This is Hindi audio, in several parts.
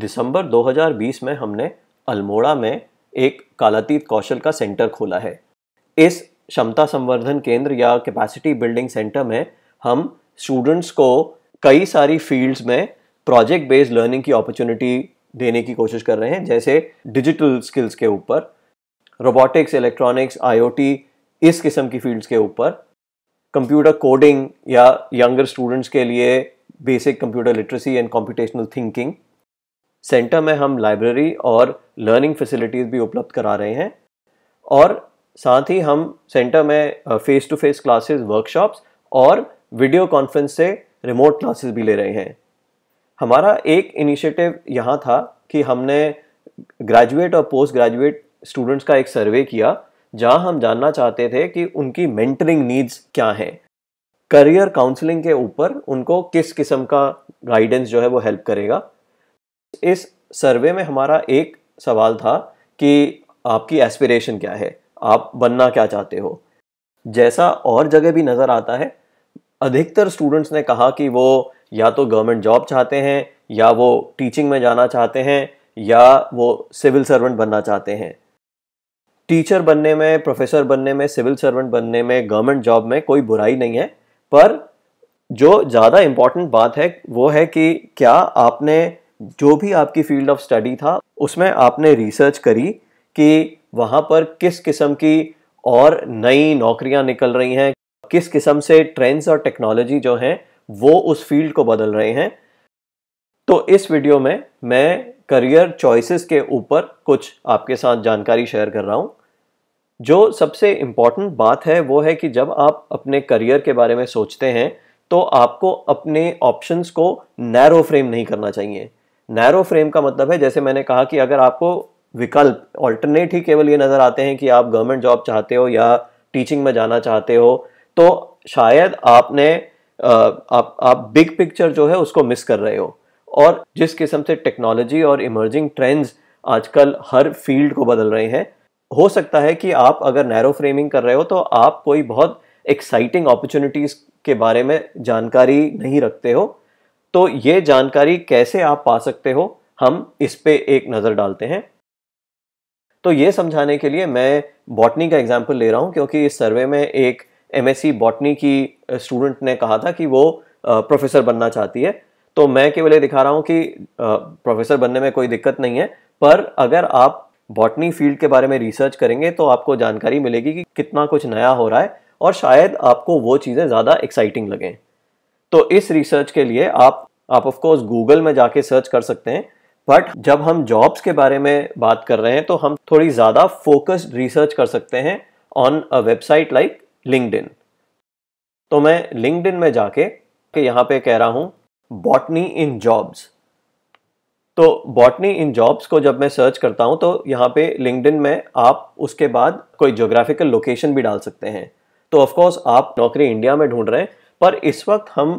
दिसंबर 2020 में हमने अल्मोड़ा में एक कालातीत कौशल का सेंटर खोला है इस क्षमता संवर्धन केंद्र या कैपेसिटी बिल्डिंग सेंटर में हम स्टूडेंट्स को कई सारी फील्ड्स में प्रोजेक्ट बेस्ड लर्निंग की अपॉर्चुनिटी देने की कोशिश कर रहे हैं जैसे डिजिटल स्किल्स के ऊपर रोबोटिक्स इलेक्ट्रॉनिक्स आईओटी इस किस्म की फील्ड्स के ऊपर कंप्यूटर कोडिंग या यंगर स्टूडेंट्स के लिए basic computer literacy and computational thinking centre में हम लाइब्रेरी और लर्निंग फैसिलिटीज़ भी उपलब्ध करा रहे हैं और साथ ही हम सेंटर में face to face classes workshops और वीडियो कॉन्फ्रेंस से रिमोट क्लासेस भी ले रहे हैं हमारा एक इनिशिएटिव यहाँ था कि हमने ग्रेजुएट और पोस्ट ग्रेजुएट स्टूडेंट्स का एक सर्वे किया जहां हम जानना चाहते थे कि उनकी मेंटरिंग नीड्स क्या हैं करियर काउंसलिंग के ऊपर उनको किस किस्म का गाइडेंस जो है वो हेल्प करेगा इस सर्वे में हमारा एक सवाल था कि आपकी एस्पिरेशन क्या है आप बनना क्या चाहते हो जैसा और जगह भी नज़र आता है अधिकतर स्टूडेंट्स ने कहा कि वो या तो गवर्नमेंट जॉब चाहते हैं या वो टीचिंग में जाना चाहते हैं या वो सिविल सर्वेंट बनना चाहते हैं टीचर बनने में प्रोफेसर बनने में सिविल सर्वेंट बनने में गवर्नमेंट जॉब में कोई बुराई नहीं है पर जो ज़्यादा इम्पॉर्टेंट बात है वो है कि क्या आपने जो भी आपकी फील्ड ऑफ स्टडी था उसमें आपने रिसर्च करी कि वहाँ पर किस किस्म की और नई नौकरियाँ निकल रही हैं किस किस्म से ट्रेंड्स और टेक्नोलॉजी जो हैं वो उस फील्ड को बदल रहे हैं तो इस वीडियो में मैं करियर चॉइसेस के ऊपर कुछ आपके साथ जानकारी शेयर कर रहा हूँ जो सबसे इम्पॉर्टेंट बात है वो है कि जब आप अपने करियर के बारे में सोचते हैं तो आपको अपने ऑप्शंस को नैरो फ्रेम नहीं करना चाहिए नैरो फ्रेम का मतलब है जैसे मैंने कहा कि अगर आपको विकल्प ऑल्टरनेट ही केवल ये नज़र आते हैं कि आप गवर्नमेंट जॉब चाहते हो या टीचिंग में जाना चाहते हो तो शायद आपने आप आप बिग पिक्चर जो है उसको मिस कर रहे हो और जिस किस्म से टेक्नोलॉजी और इमर्जिंग ट्रेंड्स आजकल हर फील्ड को बदल रहे हैं हो सकता है कि आप अगर नैरो फ्रेमिंग कर रहे हो तो आप कोई बहुत एक्साइटिंग अपॉर्चुनिटीज़ के बारे में जानकारी नहीं रखते हो तो ये जानकारी कैसे आप पा सकते हो हम इस पर एक नज़र डालते हैं तो ये समझाने के लिए मैं बॉटनी का एग्जाम्पल ले रहा हूँ क्योंकि इस सर्वे में एक एम बॉटनी e की स्टूडेंट ने कहा था कि वो प्रोफेसर बनना चाहती है तो मैं केवल ये दिखा रहा हूँ कि प्रोफेसर बनने में कोई दिक्कत नहीं है पर अगर आप बॉटनी फील्ड के बारे में रिसर्च करेंगे तो आपको जानकारी मिलेगी कि कितना कुछ नया हो रहा है और शायद आपको वो चीज़ें ज़्यादा एक्साइटिंग लगें तो इस रिसर्च के लिए आप आप ऑफकोर्स गूगल में जाके सर्च कर सकते हैं बट जब हम जॉब्स के बारे में बात कर रहे हैं तो हम थोड़ी ज़्यादा फोकस्ड रिसर्च कर सकते हैं on a website like LinkedIn तो मैं लिंकड में जाके यहाँ पे कह रहा हूँ बॉटनी इन जॉब्स तो बॉटनी इन जॉब्स को जब मैं सर्च करता हूँ तो यहाँ पे लिंकडिन में आप उसके बाद कोई जोग्राफिकल लोकेशन भी डाल सकते हैं तो ऑफकोर्स आप नौकरी इंडिया में ढूंढ रहे हैं पर इस वक्त हम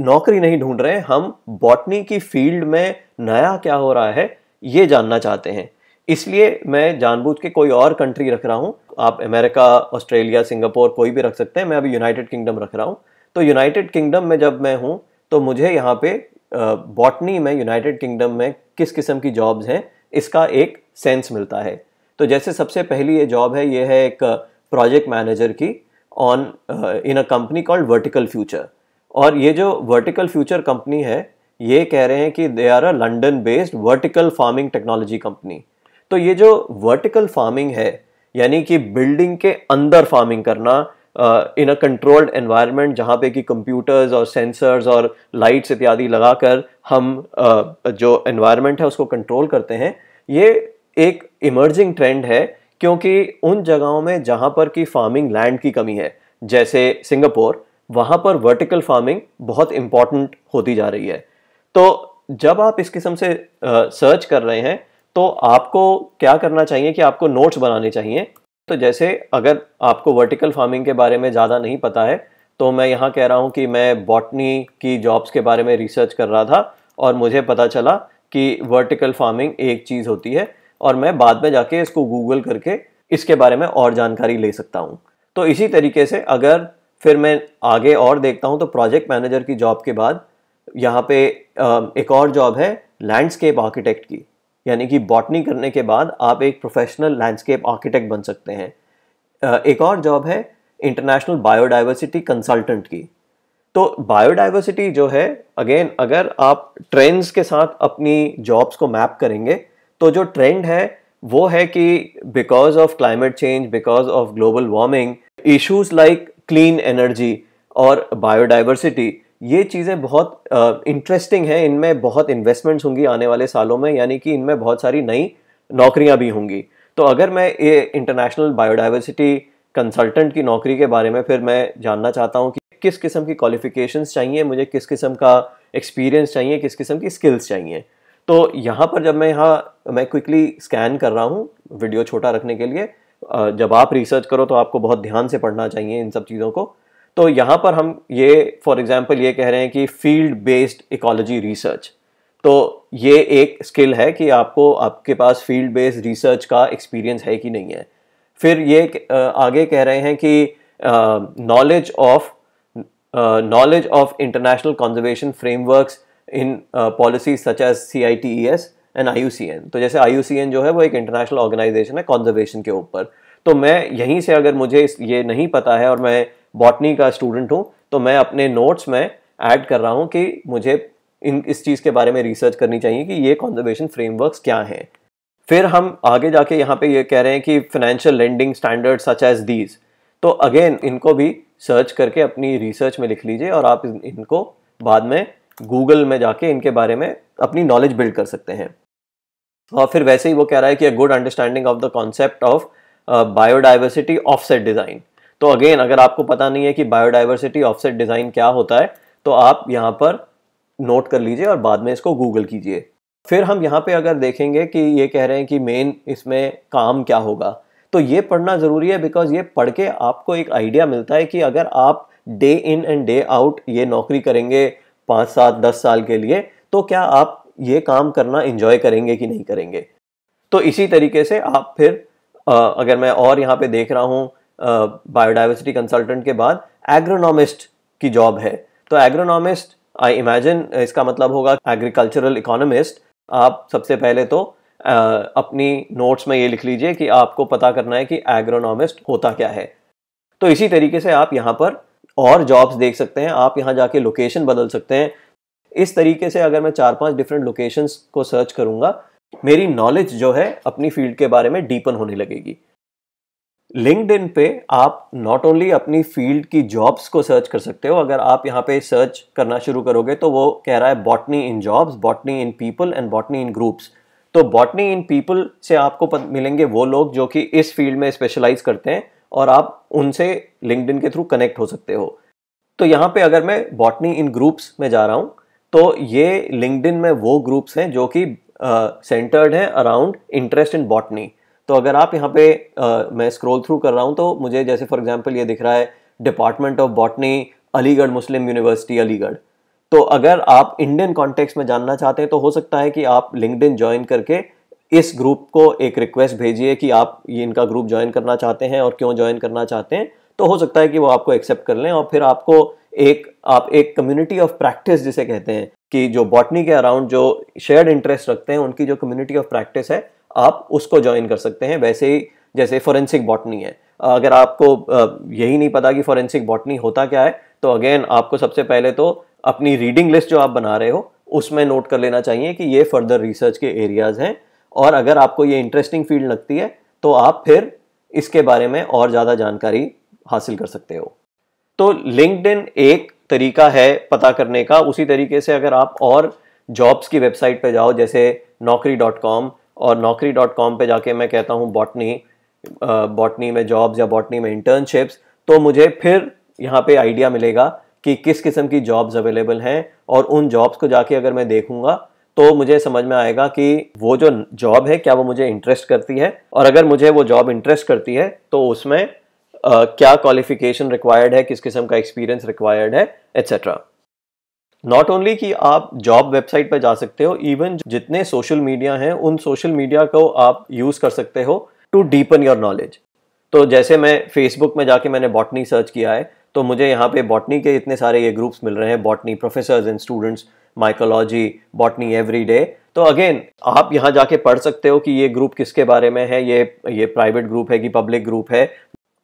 नौकरी नहीं ढूंढ रहे हैं हम बॉटनी की फील्ड में नया क्या हो रहा है ये जानना चाहते हैं इसलिए मैं जानबूझ के कोई और कंट्री रख रहा हूँ आप अमेरिका ऑस्ट्रेलिया सिंगापुर कोई भी रख सकते हैं मैं अभी यूनाइटेड किंगडम रख रहा हूँ तो यूनाइटेड किंगडम में जब मैं हूँ तो मुझे यहाँ पे बॉटनी में यूनाइटेड किंगडम में किस किस्म की जॉब्स हैं इसका एक सेंस मिलता है तो जैसे सबसे पहली ये जॉब है ये है एक प्रोजेक्ट मैनेजर की on in a company called vertical future और ये जो वर्टिकल फ्यूचर कंपनी है ये कह रहे हैं कि they are a London based vertical farming technology company तो ये जो वर्टिकल फार्मिंग है यानी कि बिल्डिंग के अंदर फार्मिंग करना इन अ कंट्रोल्ड एनवायरनमेंट जहाँ पे कि कंप्यूटर्स और सेंसर्स और लाइट्स इत्यादि लगाकर हम uh, जो एनवायरनमेंट है उसको कंट्रोल करते हैं ये एक इमर्जिंग ट्रेंड है क्योंकि उन जगहों में जहाँ पर कि फार्मिंग लैंड की कमी है जैसे सिंगापुर वहाँ पर वर्टिकल फार्मिंग बहुत इम्पॉर्टेंट होती जा रही है तो जब आप इस किस्म से सर्च uh, कर रहे हैं तो आपको क्या करना चाहिए कि आपको नोट्स बनाने चाहिए तो जैसे अगर आपको वर्टिकल फार्मिंग के बारे में ज़्यादा नहीं पता है तो मैं यहाँ कह रहा हूँ कि मैं बॉटनी की जॉब्स के बारे में रिसर्च कर रहा था और मुझे पता चला कि वर्टिकल फार्मिंग एक चीज़ होती है और मैं बाद में जाके इसको गूगल करके इसके बारे में और जानकारी ले सकता हूँ तो इसी तरीके से अगर फिर मैं आगे और देखता हूँ तो प्रोजेक्ट मैनेजर की जॉब के बाद यहाँ पे एक और जॉब है लैंडस्केप आर्किटेक्ट की यानी कि बॉटनी करने के बाद आप एक प्रोफेशनल लैंडस्केप आर्किटेक्ट बन सकते हैं एक और जॉब है इंटरनेशनल बायोडाइवर्सिटी कंसल्टेंट की तो बायोडाइवर्सिटी जो है अगेन अगर आप ट्रेंड्स के साथ अपनी जॉब्स को मैप करेंगे तो जो ट्रेंड है वो है कि because of climate change because of global warming issues like clean energy और बायोडाइवर्सिटी ये चीज़ें बहुत इंटरेस्टिंग हैं इनमें बहुत इन्वेस्टमेंट्स होंगी आने वाले सालों में यानी कि इनमें बहुत सारी नई नौकरियां भी होंगी तो अगर मैं ये इंटरनेशनल बायोडाइवर्सिटी कंसल्टेंट की नौकरी के बारे में फिर मैं जानना चाहता हूँ कि किस किस्म की क्वालिफिकेशंस चाहिए मुझे किस किस्म का एक्सपीरियंस चाहिए किस किस्म की स्किल्स चाहिए तो यहाँ पर जब मैं यहाँ मैं क्विकली स्कैन कर रहा हूँ वीडियो छोटा रखने के लिए जब आप रिसर्च करो तो आपको बहुत ध्यान से पढ़ना चाहिए इन सब चीज़ों को तो यहाँ पर हम ये फॉर एग्जाम्पल ये कह रहे हैं कि फील्ड बेस्ड इकोलॉजी रिसर्च तो ये एक स्किल है कि आपको आपके पास फील्ड बेस्ड रिसर्च का एक्सपीरियंस है कि नहीं है फिर ये आगे कह रहे हैं कि knowledge of knowledge of international conservation frameworks in policy such as C I T E S and I U C N तो जैसे आई यू सी एन जो है वो एक इंटरनेशनल ऑर्गेनाइजेशन है कॉन्जर्वेशन के ऊपर तो मैं यहीं से अगर मुझे ये नहीं पता है और मैं बॉटनी का स्टूडेंट हूँ तो मैं अपने नोट्स में ऐड कर रहा हूँ कि मुझे इन इस चीज़ के बारे में रिसर्च करनी चाहिए कि ये कॉन्जर्वेशन फ्रेमवर्क क्या हैं फिर हम आगे जाके यहाँ पे ये कह रहे हैं कि financial lending standard such as these तो अगेन इनको भी सर्च करके अपनी रिसर्च में लिख लीजिए और आप इनको बाद में गूगल में जाके इनके बारे में अपनी नॉलेज बिल्ड कर सकते हैं और फिर वैसे ही वो कह रहा है कि a good understanding of the concept of biodiversity offset design तो अगेन अगर आपको पता नहीं है कि बायोडाइवर्सिटी ऑफसेट डिज़ाइन क्या होता है तो आप यहाँ पर नोट कर लीजिए और बाद में इसको गूगल कीजिए फिर हम यहाँ पे अगर देखेंगे कि ये कह रहे हैं कि मेन इसमें काम क्या होगा तो ये पढ़ना ज़रूरी है बिकॉज ये पढ़ के आपको एक आइडिया मिलता है कि अगर आप day in and day out ये नौकरी करेंगे पाँच सात दस साल के लिए तो क्या आप ये काम करना इन्जॉय करेंगे कि नहीं करेंगे तो इसी तरीके से आप फिर अगर मैं और यहाँ पे देख रहा हूँ बायोडाइवर्सिटी कंसल्टेंट के बाद एग्रोनॉमिस्ट की जॉब है तो एग्रोनॉमिस्ट आई इमेजिन इसका मतलब होगा एग्रीकल्चरल इकोनॉमिस्ट आप सबसे पहले तो आ, अपनी नोट्स में ये लिख लीजिए कि आपको पता करना है कि एग्रोनॉमिस्ट होता क्या है तो इसी तरीके से आप यहाँ पर और जॉब्स देख सकते हैं आप यहाँ जाके लोकेशन बदल सकते हैं इस तरीके से अगर मैं चार पांच डिफरेंट लोकेशंस को सर्च करूँगा मेरी नॉलेज जो है अपनी फील्ड के बारे में डीपन होने लगेगी लिंकड इन पे आप नॉट ओनली अपनी फील्ड की जॉब्स को सर्च कर सकते हो अगर आप यहाँ पे सर्च करना शुरू करोगे तो वो कह रहा है botany in jobs botany in people and botany in groups तो बॉटनी इन पीपल से आपको मिलेंगे वो लोग जो कि इस फील्ड में स्पेशलाइज करते हैं और आप उनसे लिंकड के थ्रू कनेक्ट हो सकते हो तो यहाँ पे अगर मैं बॉटनी इन ग्रुप्स में जा रहा हूँ तो ये लिंकड में वो ग्रुप्स हैं जो कि सेंटर्ड uh, हैं अराउंड इंटरेस्ट इन बॉटनी तो अगर आप यहाँ पे आ, मैं स्क्रॉल थ्रू कर रहा हूँ तो मुझे जैसे फॉर एग्जांपल ये दिख रहा है department of botany Aligarh Muslim University Aligarh तो अगर आप इंडियन कॉन्टेक्स्ट में जानना चाहते हैं तो हो सकता है कि आप लिंकड ज्वाइन करके इस ग्रुप को एक रिक्वेस्ट भेजिए कि आप ये इनका ग्रुप ज्वाइन करना चाहते हैं और क्यों ज्वाइन करना चाहते हैं तो हो सकता है कि वो आपको एक्सेप्ट कर लें और फिर आपको एक आप एक कम्युनिटी ऑफ प्रैक्टिस जिसे कहते हैं कि जो बॉटनी के अराउंड जो शेयर्ड इंटरेस्ट रखते हैं उनकी जो कम्युनिटी ऑफ प्रैक्टिस है आप उसको ज्वाइन कर सकते हैं वैसे ही जैसे फोरेंसिक बॉटनी है अगर आपको यही नहीं पता कि फोरेंसिक बॉटनी होता क्या है तो अगेन आपको सबसे पहले तो अपनी रीडिंग लिस्ट जो आप बना रहे हो उसमें नोट कर लेना चाहिए कि ये फर्दर रिसर्च के एरियाज़ हैं और अगर आपको ये इंटरेस्टिंग फील्ड लगती है तो आप फिर इसके बारे में और ज़्यादा जानकारी हासिल कर सकते हो तो लिंकड एक तरीका है पता करने का उसी तरीके से अगर आप और जॉब्स की वेबसाइट पर जाओ जैसे नौकरी डॉट कॉम और नौकरी डॉट कॉम पर जाके मैं कहता हूँ बॉटनी बॉटनी में जॉब्स या बॉटनी में इंटर्नशिप्स तो मुझे फिर यहाँ पे आइडिया मिलेगा कि किस किस्म की जॉब्स अवेलेबल हैं और उन जॉब्स को जाके अगर मैं देखूंगा तो मुझे समझ में आएगा कि वो जो जॉब है क्या वो मुझे इंटरेस्ट करती है और अगर मुझे वो जॉब इंटरेस्ट करती है तो उसमें Uh, क्या क्वालिफिकेशन रिक्वायर्ड है किस किस्म का एक्सपीरियंस रिक्वायर्ड है एट्सेट्रा नॉट ओनली कि आप जॉब वेबसाइट पर जा सकते हो इवन जितने सोशल मीडिया हैं उन सोशल मीडिया को आप यूज़ कर सकते हो टू डीपन योर नॉलेज तो जैसे मैं फेसबुक में जाके मैंने बॉटनी सर्च किया है तो मुझे यहाँ पे बॉटनी के इतने सारे ये ग्रुप्स मिल रहे हैं botany professors and students mycology botany every day तो अगेन आप यहाँ जाके पढ़ सकते हो कि ये ग्रुप किसके बारे में है ये ये प्राइवेट ग्रुप है कि पब्लिक ग्रुप है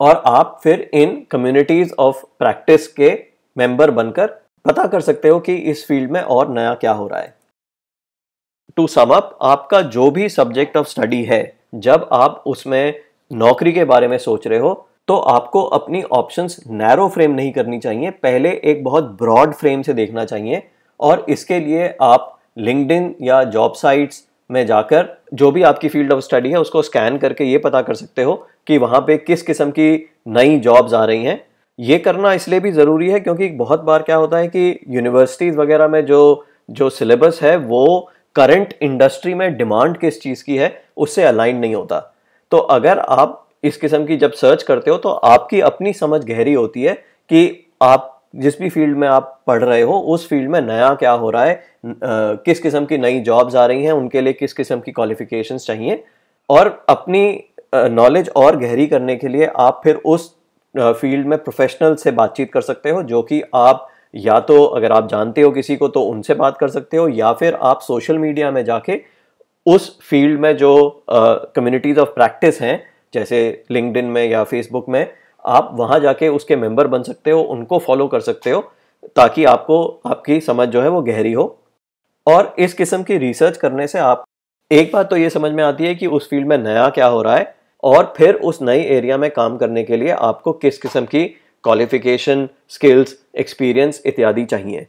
और आप फिर इन कम्युनिटीज़ ऑफ प्रैक्टिस के मेंबर बनकर पता कर सकते हो कि इस फील्ड में और नया क्या हो रहा है टू सम अप आपका जो भी सब्जेक्ट ऑफ स्टडी है जब आप उसमें नौकरी के बारे में सोच रहे हो तो आपको अपनी ऑप्शंस नैरो फ्रेम नहीं करनी चाहिए पहले एक बहुत ब्रॉड फ्रेम से देखना चाहिए और इसके लिए आप लिंकड या जॉब साइट्स में जाकर जो भी आपकी फील्ड ऑफ स्टडी है उसको स्कैन करके ये पता कर सकते हो कि वहाँ पे किस किस्म की नई जॉब्स आ रही हैं ये करना इसलिए भी ज़रूरी है क्योंकि बहुत बार क्या होता है कि यूनिवर्सिटीज़ वगैरह में जो जो सिलेबस है वो करंट इंडस्ट्री में डिमांड किस चीज़ की है उससे अलाइन नहीं होता तो अगर आप इस किस्म की जब सर्च करते हो तो आपकी अपनी समझ गहरी होती है कि आप जिस भी फील्ड में आप पढ़ रहे हो उस फील्ड में नया क्या हो रहा है आ, किस किस्म की नई जॉब्स आ रही हैं उनके लिए किस किस्म की क्वालिफिकेशंस चाहिए और अपनी नॉलेज और गहरी करने के लिए आप फिर उस फील्ड में प्रोफेशनल से बातचीत कर सकते हो जो कि आप या तो अगर आप जानते हो किसी को तो उनसे बात कर सकते हो या फिर आप सोशल मीडिया में जाके उस फील्ड में जो कम्युनिटीज़ ऑफ प्रैक्टिस हैं जैसे लिंकड में या फेसबुक में आप वहाँ जाके उसके मेंबर बन सकते हो उनको फॉलो कर सकते हो ताकि आपको आपकी समझ जो है वो गहरी हो और इस किस्म की रिसर्च करने से आप एक बात तो ये समझ में आती है कि उस फील्ड में नया क्या हो रहा है और फिर उस नई एरिया में काम करने के लिए आपको किस किस्म की क्वालिफिकेशन स्किल्स एक्सपीरियंस इत्यादि चाहिए